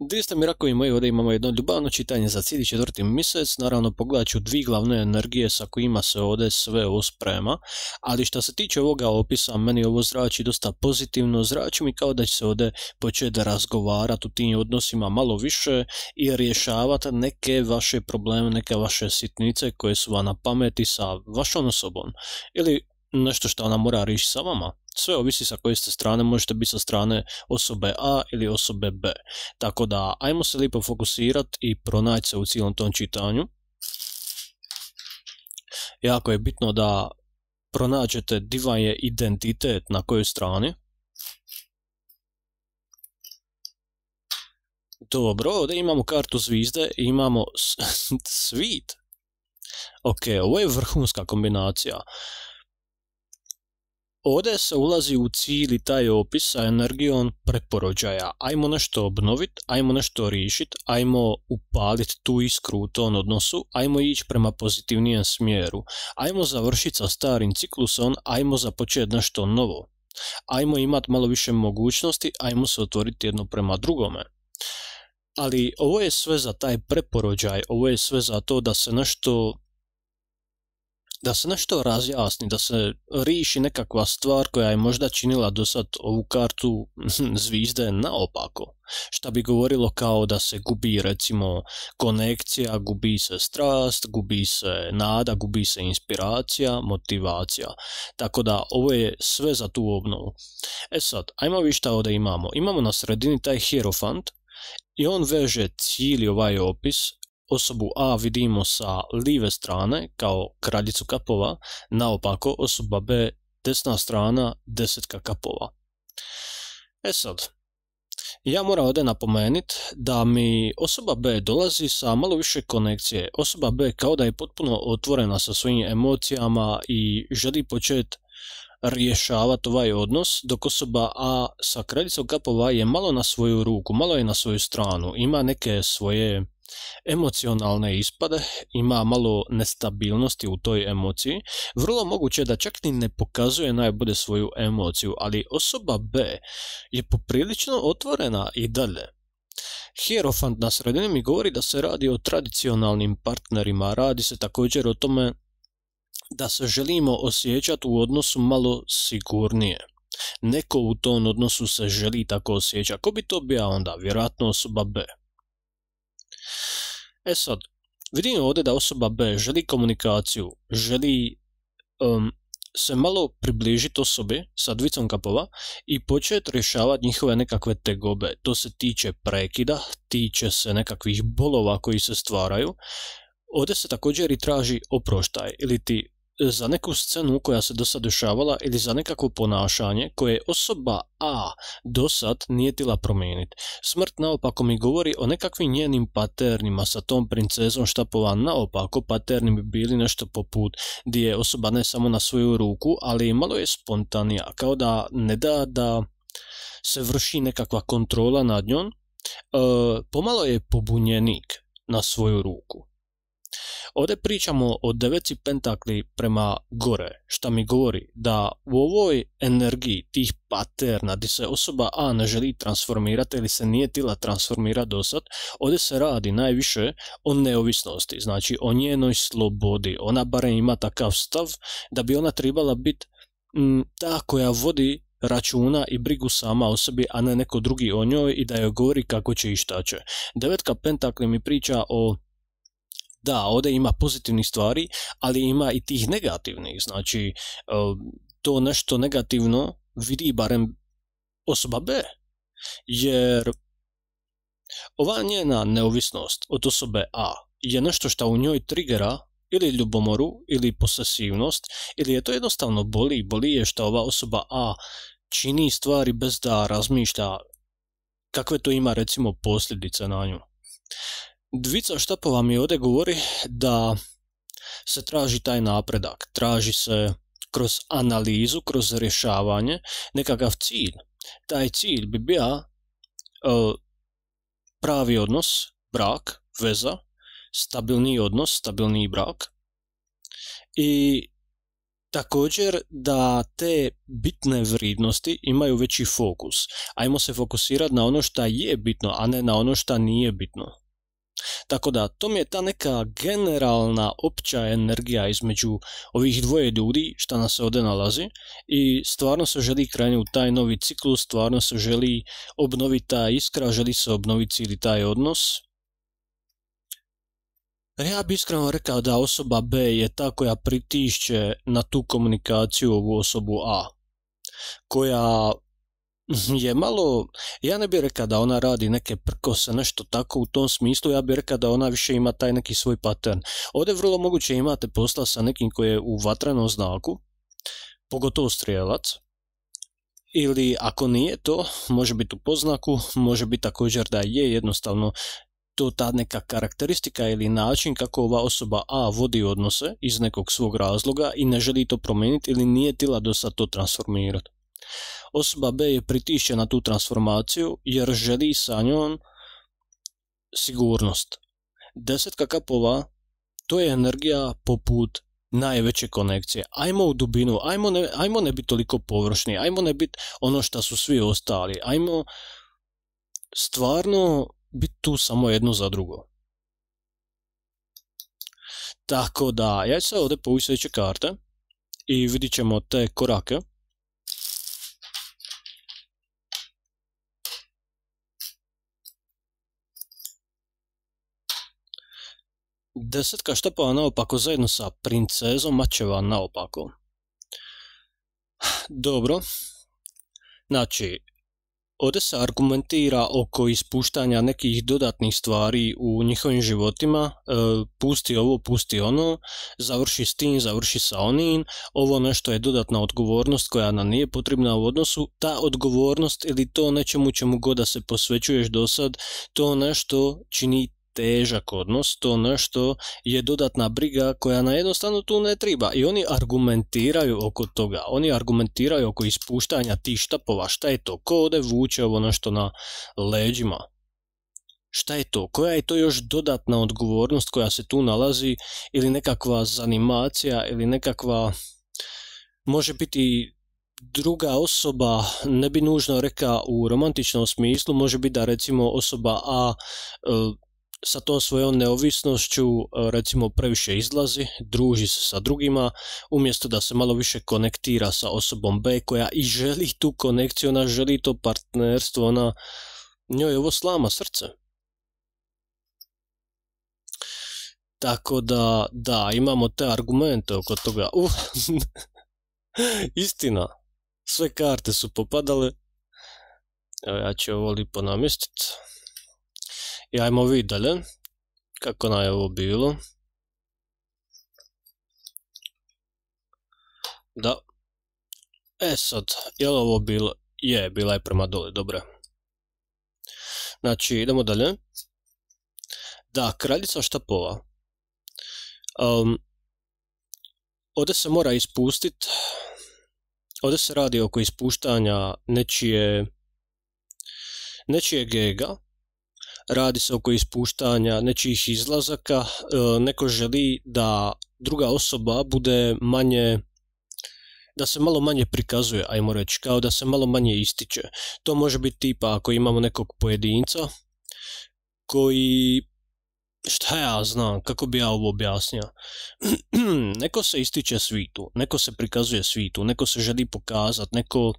Gdje ste mi rakovi moji, ovdje imamo jedno ljubavno čitanje za cijeli četvrti mjesec, naravno pogledat ću dvi glavne energije sa kojima se ovdje sve osprema, ali što se tiče ovoga opisa, meni ovo zrači dosta pozitivno, zrači mi kao da će se ovdje početi razgovarati u tim odnosima malo više i rješavati neke vaše probleme, neke vaše sitnice koje su vam na pameti sa vašom osobom ili nešto što ona mora riješiti sa vama sve ovisi sa koje ste strane, možete biti sa strane osobe A ili osobe B. Tako da, ajmo se lipo fokusirati i pronaći se u cijelom tom čitanju. Jako je bitno da pronađete divan je identitet na kojoj strani. Dobro, ovdje imamo kartu zvizde i imamo svit. Ok, ovo je vrhunska kombinacija. Ovdje se ulazi u cilj taj opis sa energijom preporođaja. Ajmo nešto obnovit, ajmo nešto rišit, ajmo upalit tu iskru u tom odnosu, ajmo ići prema pozitivnijem smjeru, ajmo završit sa starim ciklusom, ajmo započet nešto novo. Ajmo imat malo više mogućnosti, ajmo se otvoriti jedno prema drugome. Ali ovo je sve za taj preporođaj, ovo je sve za to da se nešto da se nešto razjasni, da se riši nekakva stvar koja je možda činila do sad ovu kartu zvizde naopako. Šta bi govorilo kao da se gubi recimo konekcija, gubi se strast, gubi se nada, gubi se inspiracija, motivacija. Tako da ovo je sve za tu obnovu. E sad, ajmo vi šta ovdje imamo. Imamo na sredini taj hierofant i on veže cijeli ovaj opis osobu A vidimo sa lijeve strane kao kraljicu kapova, naopako osoba B desna strana desetka kapova. E sad, ja moram ovdje napomenuti da mi osoba B dolazi sa malo više konekcije. Osoba B kao da je potpuno otvorena sa svojim emocijama i želi početi rješavati ovaj odnos, dok osoba A sa kraljicom kapova je malo na svoju ruku, malo je na svoju stranu, ima neke svoje Emocionalne ispade, ima malo nestabilnosti u toj emociji, vrlo moguće da čak ni ne pokazuje najbolje svoju emociju, ali osoba B je poprilično otvorena i dalje. Hierofant na sredini mi govori da se radi o tradicionalnim partnerima, radi se također o tome da se želimo osjećati u odnosu malo sigurnije. Neko u tom odnosu se želi tako osjećati. Ko bi to bio onda? Vjerojatno osoba B. E sad, vidim ovdje da osoba B želi komunikaciju, želi se malo približiti osobi sa dvicom kapova i početi rješavati njihove nekakve tegobe. To se tiče prekida, tiče se nekakvih bolova koji se stvaraju. Ovdje se također i traži oproštaj ili ti za neku scenu koja se dosad dešavala ili za nekakvo ponašanje koje osoba A dosad nije tila promijeniti. Smrt naopako mi govori o nekakvim njenim paternima sa tom princezom štapova naopako paterni bi bili nešto poput gdje je osoba ne samo na svoju ruku, ali malo je spontanija, kao da ne da da se vrši nekakva kontrola nad njom, e, pomalo je pobunjenik na svoju ruku. Ovdje pričamo o deveci pentakli prema gore, što mi govori da u ovoj energiji tih paterna gdje se osoba A ne želi transformirati ili se nije tila transformirati dosad, ovdje se radi najviše o neovisnosti, znači o njenoj slobodi. Ona barem ima takav stav da bi ona trebala biti mm, ta koja vodi računa i brigu sama o sebi, a ne neko drugi o njoj i da joj govori kako će i šta će. Devetka pentakli mi priča o da, ovdje ima pozitivnih stvari, ali ima i tih negativnih, znači e, to nešto negativno vidi barem osoba B, jer ova njena neovisnost od osobe A je nešto što u njoj trigera ili ljubomoru ili posesivnost ili je to jednostavno boli, boli je što ova osoba A čini stvari bez da razmišlja kakve to ima recimo posljedice na nju. Dvica Štapova mi ovdje govori da se traži taj napredak, traži se kroz analizu, kroz rješavanje nekakav cilj. Taj cilj bi bio e, pravi odnos, brak, veza, stabilni odnos, stabilni brak i također da te bitne vrijednosti imaju veći fokus. Ajmo se fokusirati na ono što je bitno, a ne na ono što nije bitno. Tako da, to mi je ta neka generalna opća energija između ovih dvoje ljudi šta nas se ovdje nalazi i stvarno se želi krenuti u taj novi ciklus, stvarno se želi obnoviti ta iskra, želi se obnoviti cijeli taj odnos. Ja bi iskreno rekao da osoba B je ta koja pritišće na tu komunikaciju ovu osobu A, koja Mhm, je malo, ja ne bih rekao da ona radi neke prkose, nešto tako u tom smislu, ja bih rekao da ona više ima taj neki svoj pattern. Ovdje vrlo moguće imate posla sa nekim koji je u vatrenom znaku, pogotovo strijelac, ili ako nije to, može biti u poznaku, može biti također da je jednostavno to ta neka karakteristika ili način kako ova osoba A vodi odnose iz nekog svog razloga i ne želi to promijeniti ili nije tila do sad to transformirati. Osoba B je pritišće na tu transformaciju jer želi sa njom sigurnost. Desetka kapova to je energija poput najveće konekcije. Ajmo u dubinu, ajmo ne, ajmo ne biti toliko površni, ajmo ne biti ono što su svi ostali, ajmo stvarno biti tu samo jedno za drugo. Tako da, ja ću se ovdje povući karte i vidit ćemo te korake. Desetka štapova naopako zajedno sa princezom, mačeva naopako. Dobro. Znači, ovdje se argumentira oko ispuštanja nekih dodatnih stvari u njihovim životima, e, pusti ovo, pusti ono, završi s tim, završi sa onim, ovo nešto je dodatna odgovornost koja nam nije potrebna u odnosu, ta odgovornost ili to nečemu čemu god da se posvećuješ do sad, to nešto čini težak odnos, to nešto je dodatna briga koja na jednostavno tu ne treba i oni argumentiraju oko toga, oni argumentiraju oko ispuštanja tih štapova, šta je to, ko ode vuče ovo nešto na leđima, šta je to, koja je to još dodatna odgovornost koja se tu nalazi ili nekakva zanimacija ili nekakva može biti druga osoba, ne bi nužno reka u romantičnom smislu, može biti da recimo osoba A e, sa tom svojom neovisnošću e, recimo previše izlazi, druži se sa drugima, umjesto da se malo više konektira sa osobom B koja i želi tu konekciju, ona želi to partnerstvo, ona njoj ovo slama srce. Tako da, da, imamo te argumente oko toga. istina, sve karte su popadale. Evo ja ću ovo lipo namjestiti. I ajmo dalje kako nam je ovo bilo. Da. E sad, je li ovo bilo? Je, bila je prema dole, dobro. Znači, idemo dalje. Da, kraljica štapova. Um, ovdje se mora ispustit. Ovdje se radi oko ispuštanja nečije nečijeg gega radi se oko ispuštanja nečijih izlazaka, e, neko želi da druga osoba bude manje da se malo manje prikazuje, ajmo reći, kao da se malo manje ističe. To može biti tipa ako imamo nekog pojedinca koji, šta ja znam, kako bi ja ovo objasnio, neko se ističe svitu, neko se prikazuje svitu, neko se želi pokazat, neko,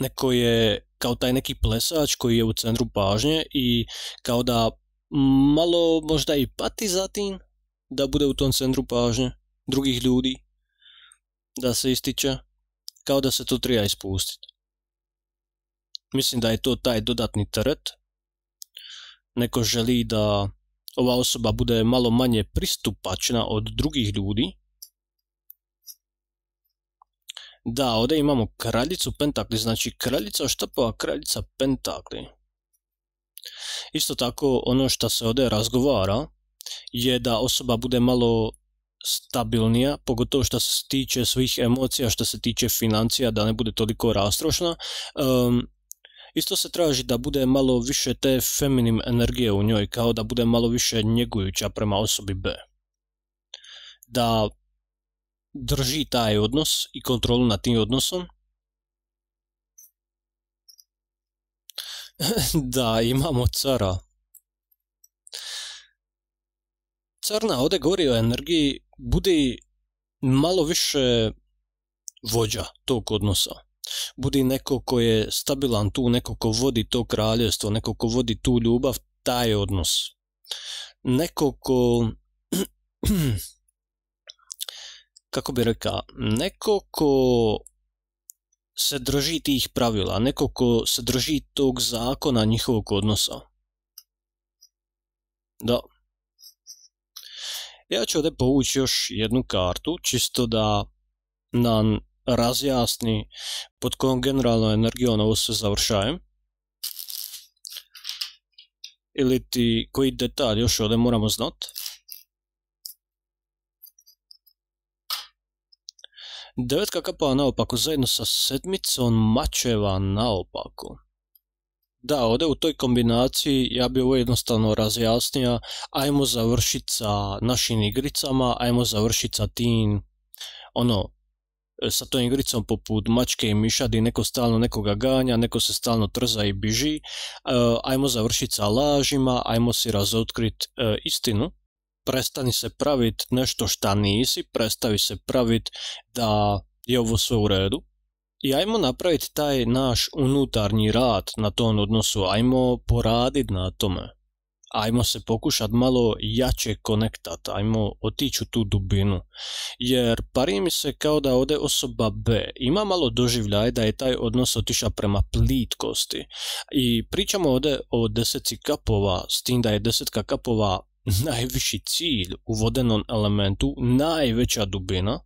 neko je kao taj neki plesač koji je u centru pažnje i kao da malo možda i pati za tim da bude u tom centru pažnje drugih ljudi da se ističe kao da se to treba ispustiti. Mislim da je to taj dodatni teret. Neko želi da ova osoba bude malo manje pristupačna od drugih ljudi da, ovdje imamo kraljicu pentakli, znači kraljica štapova kraljica pentakli. Isto tako ono što se ovdje razgovara je da osoba bude malo stabilnija, pogotovo što se tiče svih emocija, što se tiče financija, da ne bude toliko rastrošna. isto se traži da bude malo više te feminim energije u njoj, kao da bude malo više njegujuća prema osobi B. Da drži taj odnos i kontrolu nad tim odnosom. da, imamo cara. Carna ovdje govori o energiji, budi malo više vođa tog odnosa. Budi neko ko je stabilan tu, neko ko vodi to kraljevstvo, neko ko vodi tu ljubav, taj odnos. Neko ko kako bi rekao, neko ko se drži tih pravila, neko ko se drži tog zakona njihovog odnosa. Da. Ja ću ovdje povući još jednu kartu, čisto da nam razjasni pod kojom generalno energijom ovo se završajem. Ili ti koji detalj još ovdje moramo znati. Devetka kapala naopako zajedno sa sedmicom mačeva naopako. Da, ovdje u toj kombinaciji ja bi ovo jednostavno razjasnio Ajmo završiti sa našim igricama, ajmo završiti sa tim, ono, sa tom igricom poput mačke i miša di neko stalno nekoga ganja, neko se stalno trza i biži. E, ajmo završiti sa lažima, ajmo si razotkrit e, istinu prestani se pravit nešto šta nisi, prestavi se pravit da je ovo sve u redu. I ajmo napraviti taj naš unutarnji rad na tom odnosu, ajmo poradit na tome. Ajmo se pokušat malo jače konektat, ajmo otići u tu dubinu. Jer pari mi se kao da ode osoba B ima malo doživljaj da je taj odnos otišao prema plitkosti. I pričamo ode o deseci kapova, s tim da je desetka kapova najviši cilj u vodenom elementu, najveća dubina,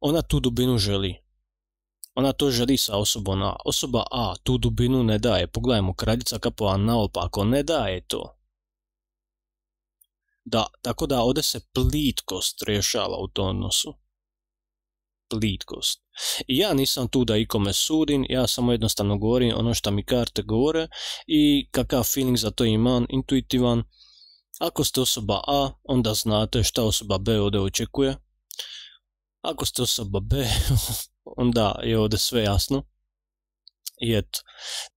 ona tu dubinu želi. Ona to želi sa osobom A. Osoba A tu dubinu ne daje. Pogledajmo, kraljica kapova naopako ne daje to. Da, tako da ovdje se plitkost rješava u tom odnosu. Plitkost. I ja nisam tu da ikome sudim, ja samo jednostavno govorim ono što mi karte govore i kakav feeling za to imam, intuitivan, ako ste osoba A, onda znate šta osoba B ovdje očekuje. Ako ste osoba B, onda je ovdje sve jasno. I eto,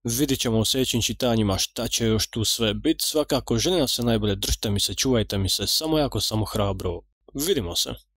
vidit ćemo u sljedećim čitanjima šta će još tu sve biti. Svakako, želim se najbolje, držite mi se, čuvajte mi se, samo jako, samo hrabro. Vidimo se.